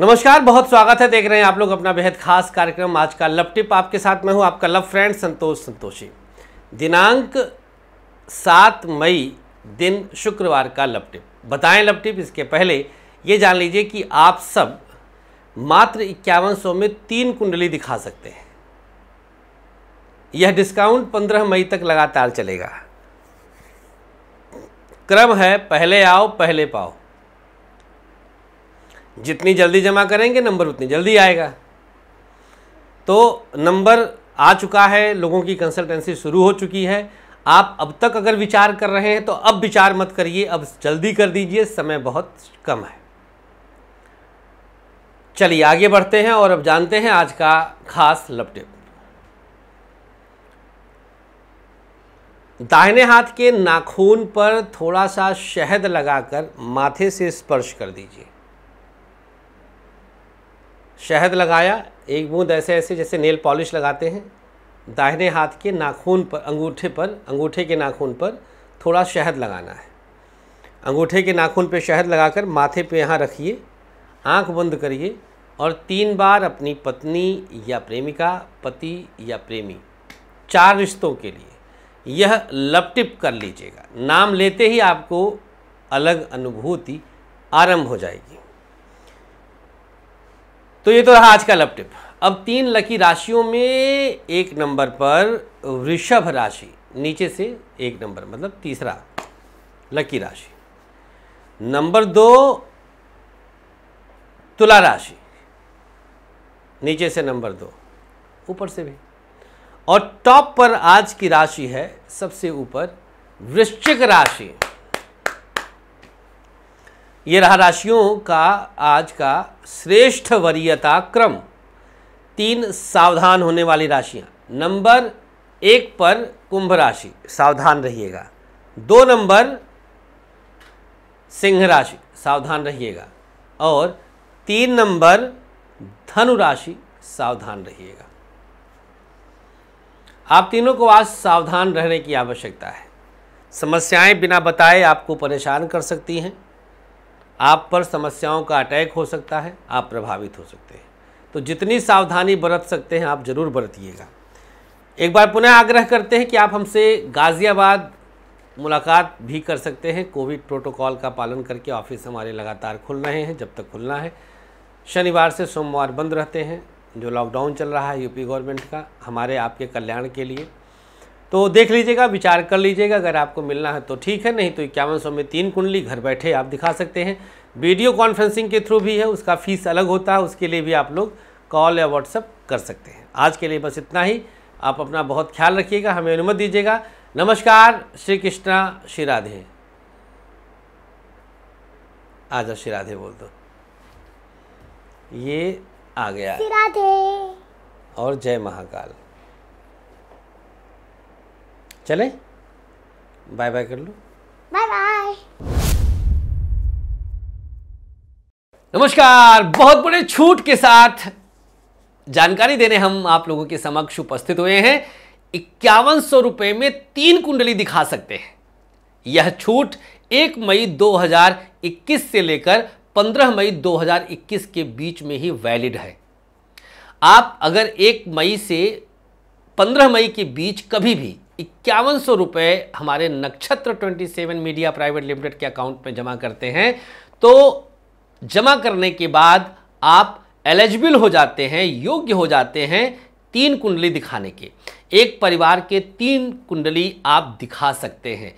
नमस्कार बहुत स्वागत है देख रहे हैं आप लोग अपना बेहद खास कार्यक्रम आज का लव टिप आपके साथ मैं हूं आपका लव फ्रेंड संतोष संतोषी दिनांक सात मई दिन शुक्रवार का लव टिप बताएं लव टिप इसके पहले ये जान लीजिए कि आप सब मात्र इक्यावन सौ में तीन कुंडली दिखा सकते हैं यह डिस्काउंट पंद्रह मई तक लगातार चलेगा क्रम है पहले आओ पहले पाओ जितनी जल्दी जमा करेंगे नंबर उतनी जल्दी आएगा तो नंबर आ चुका है लोगों की कंसल्टेंसी शुरू हो चुकी है आप अब तक अगर विचार कर रहे हैं तो अब विचार मत करिए अब जल्दी कर दीजिए समय बहुत कम है चलिए आगे बढ़ते हैं और अब जानते हैं आज का खास लपटेप दाहिने हाथ के नाखून पर थोड़ा सा शहद लगाकर माथे से स्पर्श कर दीजिए शहद लगाया एक बूंद ऐसे ऐसे जैसे नेल पॉलिश लगाते हैं दाहिने हाथ के नाखून पर अंगूठे पर अंगूठे के नाखून पर थोड़ा शहद लगाना है अंगूठे के नाखून पर शहद लगाकर माथे पे यहाँ रखिए आंख बंद करिए और तीन बार अपनी पत्नी या प्रेमिका पति या प्रेमी चार रिश्तों के लिए यह लपटिप कर लीजिएगा नाम लेते ही आपको अलग अनुभूति आरंभ हो जाएगी तो ये तो रहा आज का लव टिप अब तीन लकी राशियों में एक नंबर पर वृषभ राशि नीचे से एक नंबर मतलब तीसरा लकी राशि नंबर दो तुला राशि नीचे से नंबर दो ऊपर से भी और टॉप पर आज की राशि है सबसे ऊपर वृश्चिक राशि ये रहा राशियों का आज का श्रेष्ठ वरीयता क्रम तीन सावधान होने वाली राशियां नंबर एक पर कुंभ राशि सावधान रहिएगा दो नंबर सिंह राशि सावधान रहिएगा और तीन नंबर धनु राशि सावधान रहिएगा आप तीनों को आज सावधान रहने की आवश्यकता है समस्याएं बिना बताए आपको परेशान कर सकती हैं आप पर समस्याओं का अटैक हो सकता है आप प्रभावित हो सकते हैं तो जितनी सावधानी बरत सकते हैं आप ज़रूर बरतिएगा एक बार पुनः आग्रह करते हैं कि आप हमसे गाज़ियाबाद मुलाकात भी कर सकते हैं कोविड प्रोटोकॉल का पालन करके ऑफिस हमारे लगातार खुल रहे हैं जब तक खुलना है शनिवार से सोमवार बंद रहते हैं जो लॉकडाउन चल रहा है यूपी गवर्नमेंट का हमारे आपके कल्याण के लिए तो देख लीजिएगा विचार कर लीजिएगा अगर आपको मिलना है तो ठीक है नहीं तो इक्यावन सौ में तीन कुंडली घर बैठे आप दिखा सकते हैं वीडियो कॉन्फ्रेंसिंग के थ्रू भी है उसका फीस अलग होता है उसके लिए भी आप लोग कॉल या व्हाट्सअप कर सकते हैं आज के लिए बस इतना ही आप अपना बहुत ख्याल रखिएगा हमें अनुमति दीजिएगा नमस्कार श्री कृष्णा श्री राधे आजा श्री राधे बोल दो ये आ गया और जय महाकाल चले बाय बाय कर लो बाय बाय नमस्कार बहुत बड़े छूट के साथ जानकारी देने हम आप लोगों के समक्ष उपस्थित हुए हैं इक्यावन सौ रुपए में तीन कुंडली दिखा सकते हैं यह छूट 1 मई 2021 से लेकर 15 मई 2021 के बीच में ही वैलिड है आप अगर 1 मई से 15 मई के बीच कभी भी इक्यावन सौ रुपये हमारे नक्षत्र 27 मीडिया प्राइवेट लिमिटेड के अकाउंट में जमा करते हैं तो जमा करने के बाद आप एलिजिबल हो जाते हैं योग्य हो जाते हैं तीन कुंडली दिखाने के एक परिवार के तीन कुंडली आप दिखा सकते हैं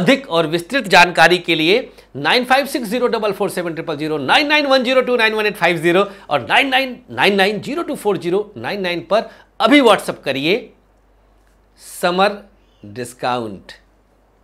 अधिक और विस्तृत जानकारी के लिए nine five six zero double four seven triple zero nine nine one zero two nine one eight five zero और nine nine nine nine zero two four zero nine nine पर अभी व्हाट्सअप करिए समर डिस्काउंट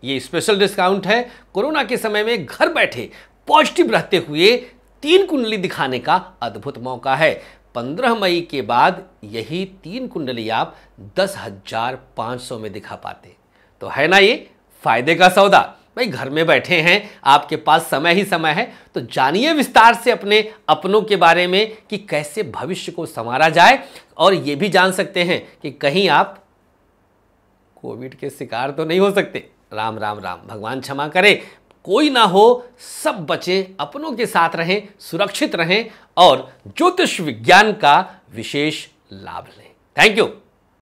ये special discount है corona के समय में घर बैठे पॉजिटिव रहते हुए तीन कुंडली दिखाने का अद्भुत मौका है 15 मई के बाद यही तीन कुंडली आप दस हजार पाँच सौ में दिखा पाते तो है ना ये फायदे का सौदा भाई घर में बैठे हैं आपके पास समय ही समय है तो जानिए विस्तार से अपने अपनों के बारे में कि कैसे भविष्य को संवारा जाए और ये भी जान सकते हैं कि कहीं आप कोविड के शिकार तो नहीं हो सकते राम राम राम भगवान क्षमा करे कोई ना हो सब बचे अपनों के साथ रहें सुरक्षित रहें और ज्योतिष विज्ञान का विशेष लाभ लें थैंक यू